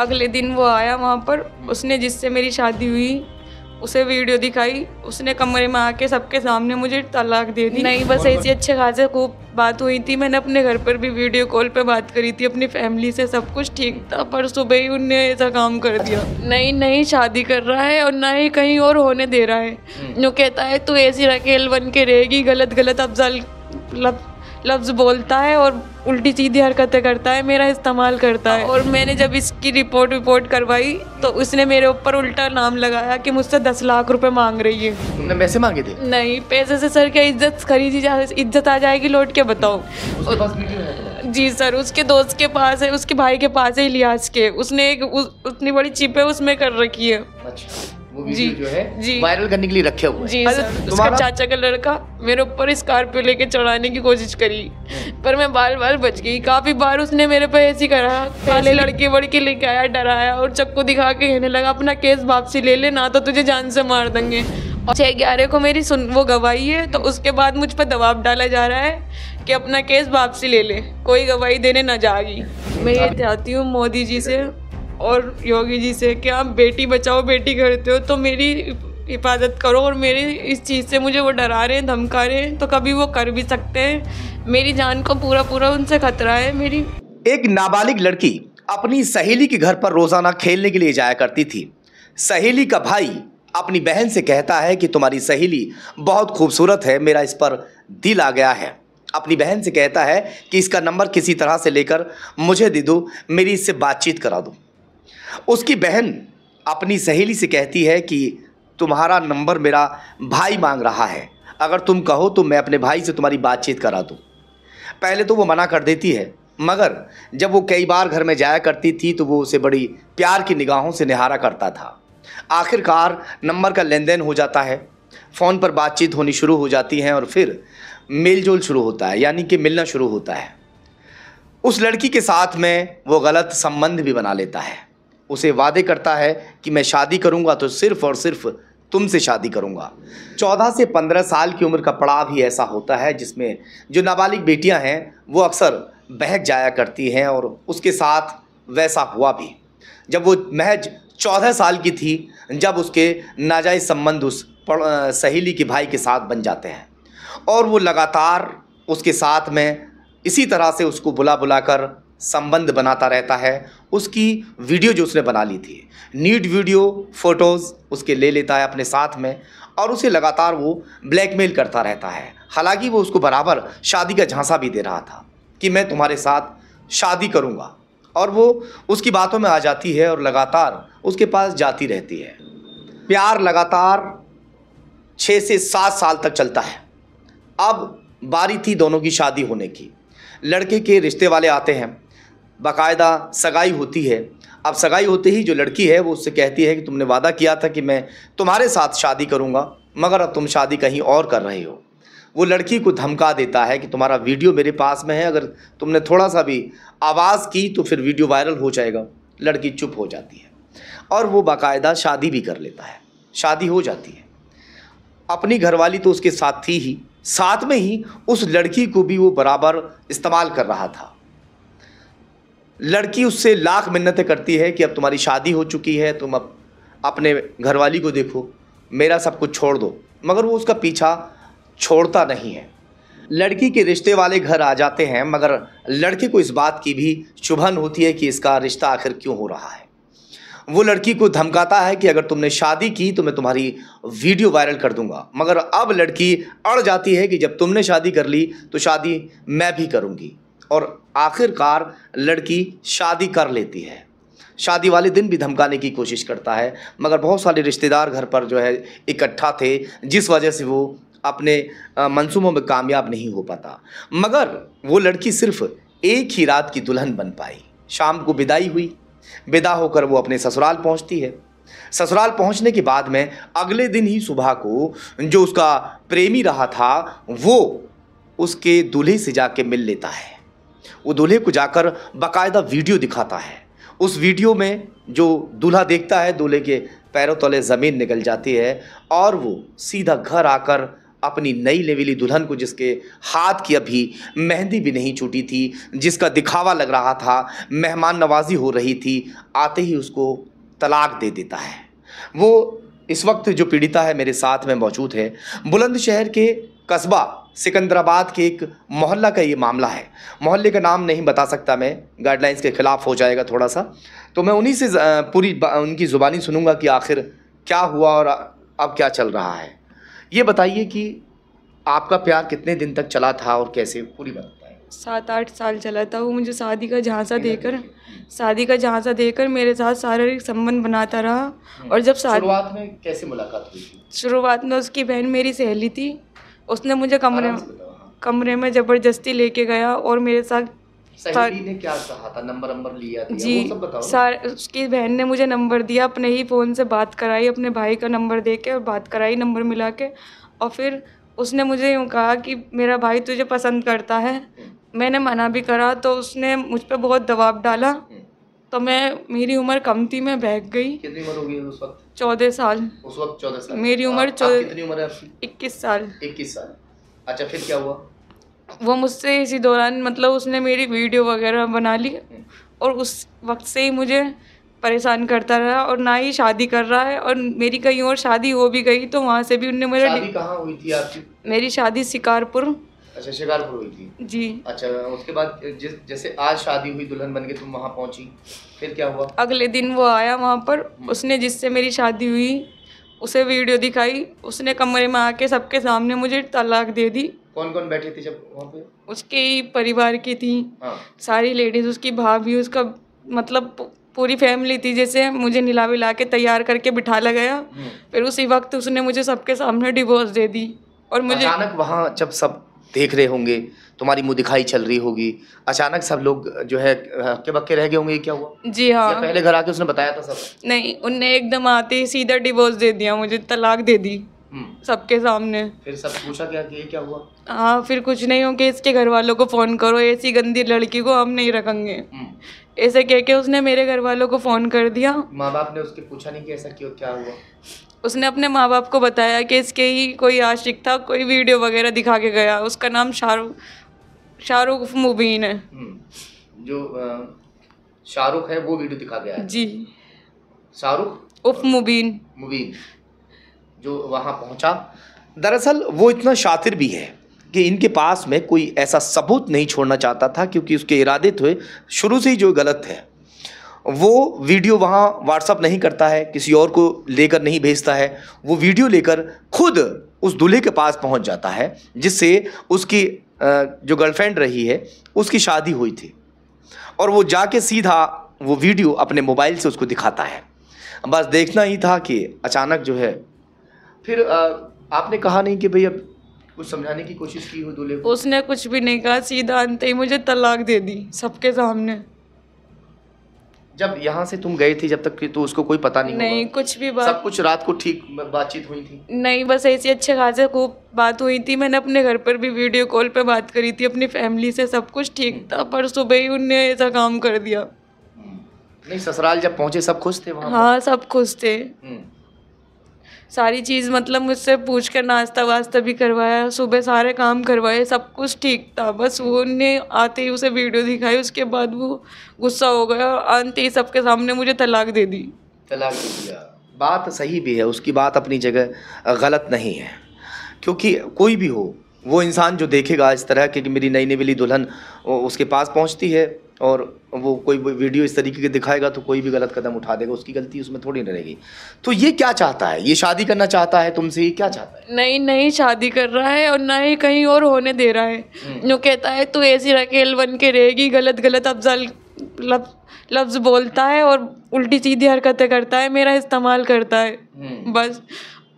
अगले दिन वो आया वहाँ पर उसने जिससे मेरी शादी हुई उसे वीडियो दिखाई उसने कमरे में आके सबके सामने मुझे तलाक दे दी नहीं बस ऐसी अच्छे खासे खूब बात हुई थी मैंने अपने घर पर भी वीडियो कॉल पे बात करी थी अपनी फैमिली से सब कुछ ठीक था पर सुबह ही उनने ऐसा काम कर दिया नहीं नहीं शादी कर रहा है और ना ही कहीं और होने दे रहा है जो हम्म। कहता है तू ऐसी रखेल बन के रहेगी गलत गलत अफजल मतलब लफ्ज़ बोलता है और उल्टी सीधी हरकतें करता है मेरा इस्तेमाल करता है और मैंने जब इसकी रिपोर्ट विपोर्ट करवाई तो उसने मेरे ऊपर उल्टा नाम लगाया कि मुझसे दस लाख रुपए मांग रही है तुमने पैसे मांगे थे नहीं पैसे से सर क्या इज्जत खरीदी जा इज्जत आ जाएगी लौट के बताओ जी सर उसके दोस्त के पास है उसके भाई के पास है इलियास के उसने एक उतनी बड़ी चिप है उसमें कर रखी है अच्छा। वो वीडियो जो है वायरल करने के लिए रखे हुए जी तो उसका चाचा का लड़का मेरे ऊपर स्कॉर्पियो लेके चढ़ाने की कोशिश करी हम्म। पर मैं बार बार बच गई काफ़ी बार उसने मेरे पे ऐसी करा पहले लड़के वड़के लेके आया डराया और चक्कू दिखा के कहने लगा अपना केस वापसी ले ले ना तो तुझे जान से मार देंगे और छः ग्यारह को मेरी सुन वो गवाही है तो उसके बाद मुझ पर दबाव डाला जा रहा है कि अपना केस वापसी ले ले कोई गवाही देने ना जागी मैं ये चाहती हूँ मोदी जी से और योगी जी से कि आप बेटी बचाओ बेटी करते हो तो मेरी हिफाजत करो और मेरी इस चीज़ से मुझे वो डरा रहे हैं धमका रहे हैं तो कभी वो कर भी सकते हैं मेरी जान को पूरा पूरा उनसे खतरा है मेरी एक नाबालिग लड़की अपनी सहेली के घर पर रोज़ाना खेलने के लिए जाया करती थी सहेली का भाई अपनी बहन से कहता है कि तुम्हारी सहेली बहुत खूबसूरत है मेरा इस पर दिल आ गया है अपनी बहन से कहता है कि इसका नंबर किसी तरह से लेकर मुझे दे दो मेरी इससे बातचीत करा दो उसकी बहन अपनी सहेली से कहती है कि तुम्हारा नंबर मेरा भाई मांग रहा है अगर तुम कहो तो मैं अपने भाई से तुम्हारी बातचीत करा दूँ पहले तो वो मना कर देती है मगर जब वो कई बार घर में जाया करती थी तो वो उसे बड़ी प्यार की निगाहों से निहारा करता था आखिरकार नंबर का लेन देन हो जाता है फ़ोन पर बातचीत होनी शुरू हो जाती है और फिर मेल जोल शुरू होता है यानी कि मिलना शुरू होता है उस लड़की के साथ में वो गलत संबंध भी बना लेता है उसे वादे करता है कि मैं शादी करूंगा तो सिर्फ़ और सिर्फ तुमसे शादी करूंगा चौदह से पंद्रह साल की उम्र का पड़ाव ही ऐसा होता है जिसमें जो नाबालिग बेटियां हैं वो अक्सर बहक जाया करती हैं और उसके साथ वैसा हुआ भी जब वो महज चौदह साल की थी जब उसके नाजायज़ संबंध उस सहेली के भाई के साथ बन जाते हैं और वो लगातार उसके साथ में इसी तरह से उसको बुला बुला कर संबंध बनाता रहता है उसकी वीडियो जो उसने बना ली थी नीट वीडियो फ़ोटोज़ उसके ले लेता है अपने साथ में और उसे लगातार वो ब्लैकमेल करता रहता है हालांकि वो उसको बराबर शादी का झांसा भी दे रहा था कि मैं तुम्हारे साथ शादी करूँगा और वो उसकी बातों में आ जाती है और लगातार उसके पास जाती रहती है प्यार लगातार छः से सात साल तक चलता है अब बारी थी दोनों की शादी होने की लड़के के रिश्ते वाले आते हैं बाकायदा सगाई होती है अब सगाई होते ही जो लड़की है वो उससे कहती है कि तुमने वादा किया था कि मैं तुम्हारे साथ शादी करूँगा मगर अब तुम शादी कहीं और कर रहे हो वो लड़की को धमका देता है कि तुम्हारा वीडियो मेरे पास में है अगर तुमने थोड़ा सा भी आवाज़ की तो फिर वीडियो वायरल हो जाएगा लड़की चुप हो जाती है और वो बाकायदा शादी भी कर लेता है शादी हो जाती है अपनी घरवाली तो उसके साथ थी ही साथ में ही उस लड़की को भी वो बराबर इस्तेमाल कर रहा था लड़की उससे लाख मिन्नतें करती है कि अब तुम्हारी शादी हो चुकी है तुम अब अपने घरवाली को देखो मेरा सब कुछ छोड़ दो मगर वो उसका पीछा छोड़ता नहीं है लड़की के रिश्ते वाले घर आ जाते हैं मगर लड़के को इस बात की भी शुभन होती है कि इसका रिश्ता आखिर क्यों हो रहा है वो लड़की को धमकाता है कि अगर तुमने शादी की तो मैं तुम्हारी वीडियो वायरल कर दूंगा मगर अब लड़की अड़ जाती है कि जब तुमने शादी कर ली तो शादी मैं भी करूंगी और आखिरकार लड़की शादी कर लेती है शादी वाले दिन भी धमकाने की कोशिश करता है मगर बहुत सारे रिश्तेदार घर पर जो है इकट्ठा थे जिस वजह से वो अपने मंसूबों में कामयाब नहीं हो पाता मगर वो लड़की सिर्फ एक ही रात की दुल्हन बन पाई शाम को विदाई हुई विदा होकर वो अपने ससुराल पहुंचती है ससुराल पहुंचने के बाद में अगले दिन ही सुबह को जो उसका प्रेमी रहा था वो उसके दूल्हे से जाके मिल लेता है वो दूल्हे को जाकर बाकायदा वीडियो दिखाता है उस वीडियो में जो दूल्हा देखता है दूल्हे के पैरों तले ज़मीन निकल जाती है और वो सीधा घर आकर अपनी नई लेवली दुल्हन को जिसके हाथ की अभी मेहंदी भी नहीं छूटी थी जिसका दिखावा लग रहा था मेहमान नवाजी हो रही थी आते ही उसको तलाक दे देता है वो इस वक्त जो पीड़िता है मेरे साथ में मौजूद है बुलंदशहर के कस्बा सिकंदराबाद के एक मोहल्ला का ये मामला है मोहल्ले का नाम नहीं बता सकता मैं गाइडलाइंस के ख़िलाफ़ हो जाएगा थोड़ा सा तो मैं उन्हीं से पूरी उनकी ज़ुबानी सुनूंगा कि आखिर क्या हुआ और अब क्या चल रहा है ये बताइए कि आपका प्यार कितने दिन तक चला था और कैसे पूरी बात सात आठ साल चला था वो मुझे शादी का झांसा देकर शादी का झांसा देकर मेरे साथ शारीरिक संबंध बनाता रहा हम्म। और जब शुरुआत में कैसे मुलाकात हुई शुरुआत में उसकी बहन मेरी सहेली थी उसने मुझे कमरे कमरे में ज़बरदस्ती लेके गया और मेरे साथ ने क्या कहा था नंबर नंबर लिया जी वो सब बताओ सार उसकी बहन ने मुझे नंबर दिया अपने ही फ़ोन से बात कराई अपने भाई का नंबर दे के और बात कराई नंबर मिला के और फिर उसने मुझे यूँ कहा कि मेरा भाई तुझे पसंद करता है मैंने मना भी करा तो उसने मुझ पर बहुत दबाव डाला तो मैं मेरी उम्र कम थी मैं बहक गई कितनी उम्र होगी उस वक्त चौदह साल उस वक्त चौदह साल मेरी उम्र चौदह कितनी उम्र है इक्कीस साल इक्कीस साल अच्छा फिर क्या हुआ वो मुझसे इसी दौरान मतलब उसने मेरी वीडियो वगैरह बना ली और उस वक्त से ही मुझे परेशान करता रहा और ना ही शादी कर रहा है और मेरी कहीं और शादी हो भी गई तो वहाँ से भी उनने मेरा शादी कहाँ हुई थी आपकी मेरी शादी शिकारपुर अच्छा शिकारपुर हुई थी जी अच्छा उसके बाद जिस जैसे आज शादी हुई दुल्हन बन के तुम वहाँ पहुँची फिर क्या हुआ अगले दिन वो आया वहाँ पर हम्म। उसने जिससे मेरी शादी हुई उसे वीडियो दिखाई उसने कमरे में आके सबके सामने मुझे तलाक दे दी कौन कौन बैठी थी जब वहाँ पे उसके ही परिवार की थी हाँ। सारी लेडीज उसकी भाभी उसका मतलब पूरी फैमिली थी जैसे मुझे नीला विला के तैयार करके बिठा लगाया हम्म। फिर उसी वक्त उसने मुझे सबके सामने डिवोर्स दे दी और मुझे अचानक वहाँ जब सब देख रहे होंगे तुम्हारी मुँह दिखाई चल रही होगी अचानक सब लोग जो है हक्के बक्के रह गए होंगे क्या हुआ जी हाँ पहले घर आके उसने बताया था सब नहीं उनने एकदम आते ही सीधा डिवोर्स दे दिया मुझे तलाक दे दी हम्म। सबके सामने फिर सब पूछा क्या कि ये क्या हुआ हाँ फिर कुछ नहीं हो कि इसके घर वालों को फ़ोन करो ऐसी गंदी लड़की को हम नहीं रखेंगे हम्म। ऐसे कह के उसने मेरे घर वालों को फ़ोन कर दिया माँ बाप ने उसके पूछा नहीं कि ऐसा क्यों क्या हुआ उसने अपने माँ बाप को बताया कि इसके ही कोई आशिक था कोई वीडियो वगैरह दिखा के गया उसका नाम शाहरुख शाहरुख मुबीन है हम्म, जो शाहरुख है वो वीडियो दिखा गया है जी शाहरुख उफ मुबीन मुबीन जो वहाँ पहुँचा दरअसल वो इतना शातिर भी है कि इनके पास में कोई ऐसा सबूत नहीं छोड़ना चाहता था क्योंकि उसके इरादे थे शुरू से ही जो गलत है वो वीडियो वहाँ व्हाट्सअप नहीं करता है किसी और को लेकर नहीं भेजता है वो वीडियो लेकर खुद उस दूल्हे के पास पहुँच जाता है जिससे उसकी जो गर्लफ्रेंड रही है उसकी शादी हुई थी और वो जाके सीधा वो वीडियो अपने मोबाइल से उसको दिखाता है बस देखना ही था कि अचानक जो है फिर आपने कहा नहीं कि भाई अब कुछ समझाने की कोशिश की हो दूल्हे को उसने कुछ भी नहीं कहा सीधा अंत ही मुझे तलाक दे दी सबके सामने जब यहाँ से तुम गए थे जब तक तो उसको कोई पता नहीं नहीं कुछ भी बात सब कुछ रात को ठीक बातचीत हुई थी नहीं बस ऐसी अच्छे खासे खूब बात हुई थी मैंने अपने घर पर भी वीडियो कॉल पे बात करी थी अपनी फैमिली से सब कुछ ठीक था पर सुबह ही उनने ऐसा काम कर दिया नहीं ससुराल जब पहुंचे सब खुश थे वहाँ हाँ सब खुश थे हम्म। सारी चीज़ मतलब मुझसे पूछ कर नाश्ता वास्ता भी करवाया सुबह सारे काम करवाए सब कुछ ठीक था बस वो ने आते ही उसे वीडियो दिखाई उसके बाद वो गुस्सा हो गया और अंत ही सबके सामने मुझे तलाक दे दी तलाक दे दिया बात सही भी है उसकी बात अपनी जगह गलत नहीं है क्योंकि कोई भी हो वो इंसान जो देखेगा इस तरह कि मेरी नई नई वाली दुल्हन उसके पास पहुंचती है और वो कोई वीडियो इस तरीके के दिखाएगा तो कोई भी गलत कदम उठा देगा उसकी गलती उसमें थोड़ी ना रहेगी तो ये क्या चाहता है ये शादी करना चाहता है तुमसे ये क्या चाहता है नहीं नहीं शादी कर रहा है और ना ही कहीं और होने दे रहा है जो हम्म। कहता है तू ऐसी रकेल बन के रहेगी गलत गलत अफजल लफ्ज लफ्ज बोलता है और उल्टी सीधी हरकतें करता है मेरा इस्तेमाल करता है हम्म। बस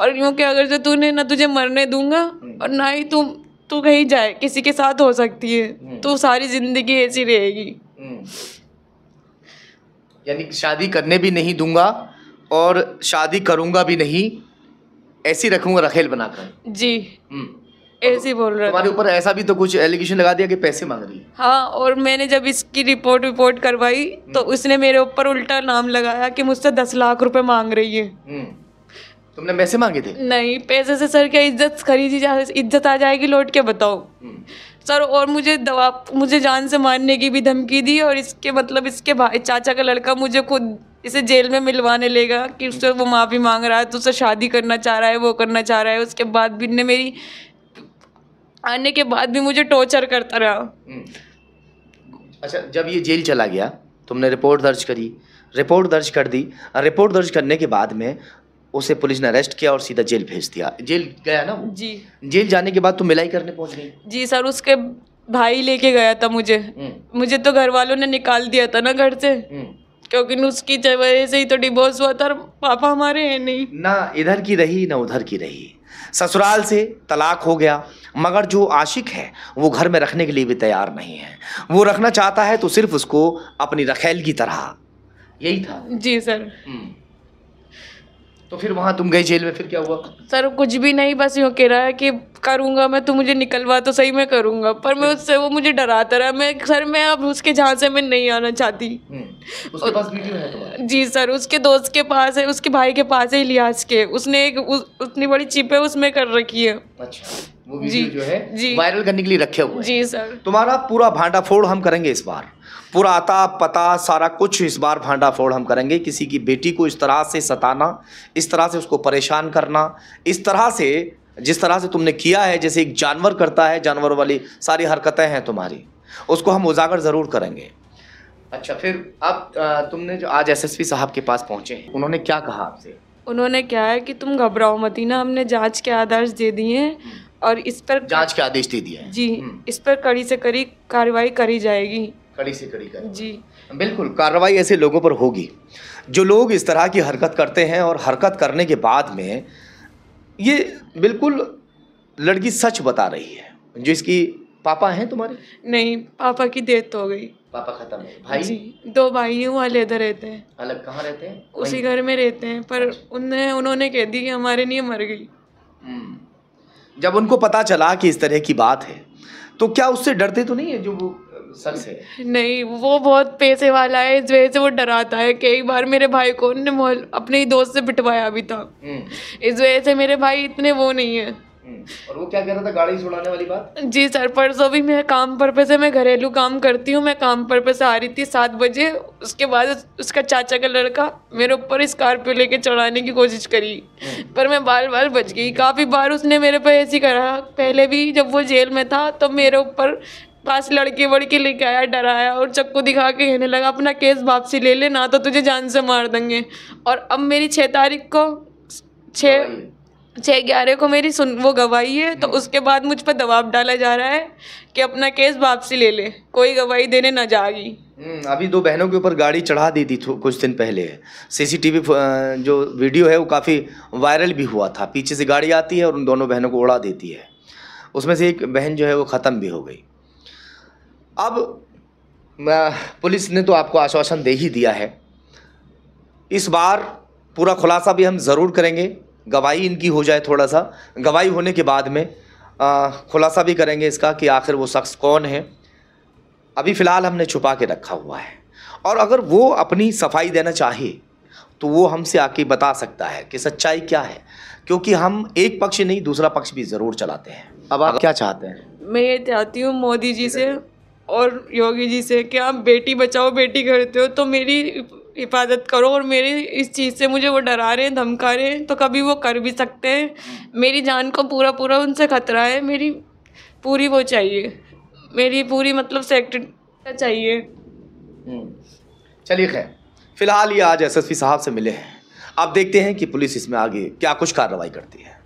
और यूँ कि अगर जो तूने ना तुझे मरने दूंगा हम्म। और ना ही तू तू कहीं जाए किसी के साथ हो सकती है तो सारी ज़िंदगी ऐसी रहेगी हम्म। यानी शादी करने भी नहीं दूंगा और शादी करूंगा भी नहीं ऐसी रखूंगा रखेल बनाकर जी हम्म। ऐसी बोल रहा तुम्हारे ऊपर ऐसा भी तो कुछ एलिगेशन लगा दिया कि पैसे मांग रही है हाँ और मैंने जब इसकी रिपोर्ट रिपोर्ट करवाई तो हम्म। उसने मेरे ऊपर उल्टा नाम लगाया कि मुझसे दस लाख रुपए मांग रही है तुमने पैसे मांगे थे नहीं पैसे से सर क्या इज्जत खरीदी जा इज्जत आ जाएगी लौट के बताओ सर और मुझे दवा मुझे जान से मारने की भी धमकी दी और इसके मतलब इसके भाई चाचा का लड़का मुझे खुद इसे जेल में मिलवाने लेगा कि उससे वो माफ़ी मांग रहा है तो उससे शादी करना चाह रहा है वो करना चाह रहा है उसके बाद भी ने मेरी आने के बाद भी मुझे टॉर्चर करता रहा हम्म। अच्छा जब ये जेल चला गया तुमने रिपोर्ट दर्ज करी रिपोर्ट दर्ज कर दी रिपोर्ट दर्ज करने के बाद में उसे पुलिस ने अरेस्ट किया और सीधा जेल भेज दिया जेल गया ना जी जेल जाने के बाद तुम तो मिलाई करने पहुंच गई जी सर उसके भाई लेके गया था मुझे हम्म। मुझे तो घर वालों ने निकाल दिया था ना घर से हम्म। क्योंकि उसकी वजह से ही तो डिवोर्स हुआ था पापा हमारे हैं नहीं ना इधर की रही ना उधर की रही ससुराल से तलाक हो गया मगर जो आशिक है वो घर में रखने के लिए भी तैयार नहीं है वो रखना चाहता है तो सिर्फ उसको अपनी रखेल की तरह यही था जी सर हम्म। तो फिर वहाँ तुम गई जेल में फिर क्या हुआ सर कुछ भी नहीं बस यूँ कह रहा है कि करूँगा मैं तो मुझे निकलवा तो सही मैं करूँगा पर मैं उससे वो मुझे डराता रहा मैं सर मैं अब उसके झांसे में नहीं आना चाहती हम्म, उसके पास वीडियो है जी सर उसके दोस्त के पास है उसके भाई के पास है इलियास के उसने एक उतनी बड़ी चिपे उसमें कर रखी है अच्छा वो वीडियो जो है वायरल करने के लिए रखे हुए जी सर तुम्हारा पूरा भांडाफोड़ हम करेंगे इस बार पुराता पता सारा कुछ इस बार भांडाफोड़ हम करेंगे किसी की बेटी को इस तरह से सताना इस तरह से उसको परेशान करना इस तरह से जिस तरह से तुमने किया है जैसे एक जानवर करता है जानवर वाली सारी हरकतें हैं तुम्हारी उसको हम उजागर ज़रूर करेंगे अच्छा फिर अब तुमने जो आज एसएसपी साहब के पास पहुँचे हैं उन्होंने क्या कहा आपसे उन्होंने क्या है कि तुम घबराओ मती ना हमने जाँच के आदेश दे दिए हैं हम्म। और इस पर जांच के आदेश दे दिए जी हम्म। इस पर कड़ी से कड़ी कार्रवाई करी जाएगी कड़ी से कड़ी करें जी बिल्कुल कार्रवाई ऐसे लोगों पर होगी जो लोग इस तरह की हरकत करते हैं और हरकत करने के बाद में ये बिल्कुल लड़की सच बता रही है जो इसकी पापा हैं तुम्हारे नहीं पापा की डेथ हो गई पापा खत्म है भाई जी दो भाई हैं वो अलहदा रहते हैं अलग कहाँ रहते हैं उसी घर में रहते हैं पर अच्छा। उन्हें उन्होंने कह दी कि हमारे लिए मर गई हम्म। जब उनको पता चला कि इस तरह की बात है तो क्या उससे डरते तो नहीं है जो वो नहीं वो बहुत पैसे वाला है इस वजह से वो डराता है कई बार मेरे भाई को ने अपने ही दोस्त से पिटवाया अभी तक हम्म। इस वजह से मेरे भाई इतने वो नहीं है हम्म। और वो क्या कह रहा था गाड़ी छुड़ाने वाली बात जी सर परसों भी मैं काम पर्पज से मैं घरेलू काम करती हूँ मैं काम पर्पज से आ रही थी सात बजे उसके बाद उसका चाचा का लड़का मेरे ऊपर स्कॉर्पियो लेके चढ़ाने की कोशिश करी हम्म। पर मैं बाल बाल बच गई काफ़ी बार उसने मेरे पर ऐसी करा पहले भी जब वो जेल में था तो मेरे ऊपर पास लड़के वड़के लेके आया डराया और चक्कू दिखा के कहने लगा अपना केस वापसी ले ले ना तो तुझे जान से मार देंगे और अब मेरी छः तारीख को छः छः ग्यारह को मेरी सुन वो गवाही है तो उसके बाद मुझ पर दबाव डाला जा रहा है कि अपना केस वापसी ले ले कोई गवाही देने ना जाएगी हम्म, अभी दो बहनों के ऊपर गाड़ी चढ़ा दी थी कुछ दिन पहले सीसीटीवी जो वीडियो है वो काफ़ी वायरल भी हुआ था पीछे से गाड़ी आती है और उन दोनों बहनों को उड़ा देती है उसमें से एक बहन जो है वो ख़त्म भी हो गई अब पुलिस ने तो आपको आश्वासन दे ही दिया है इस बार पूरा खुलासा भी हम ज़रूर करेंगे गवाही इनकी हो जाए थोड़ा सा गवाही होने के बाद में खुलासा भी करेंगे इसका कि आखिर वो शख्स कौन है अभी फ़िलहाल हमने छुपा के रखा हुआ है और अगर वो अपनी सफाई देना चाहे तो वो हमसे आके बता सकता है कि सच्चाई क्या है क्योंकि हम एक पक्ष नहीं दूसरा पक्ष भी ज़रूर चलाते हैं अब आप क्या चाहते हैं मैं ये चाहती हूँ मोदी जी से और योगी जी से कि आप बेटी बचाओ बेटी करते हो तो मेरी हिफाजत करो और मेरे इस चीज़ से मुझे वो डरा रहे हैं धमका रहे हैं तो कभी वो कर भी सकते हैं मेरी जान को पूरा पूरा उनसे खतरा है मेरी पूरी वो चाहिए मेरी पूरी मतलब सेक्टर चाहिए हम्म, चलिए खैर फिलहाल ये आज एसएसपी साहब से मिले हैं आप देखते हैं कि पुलिस इसमें आगे क्या कुछ कार्रवाई करती है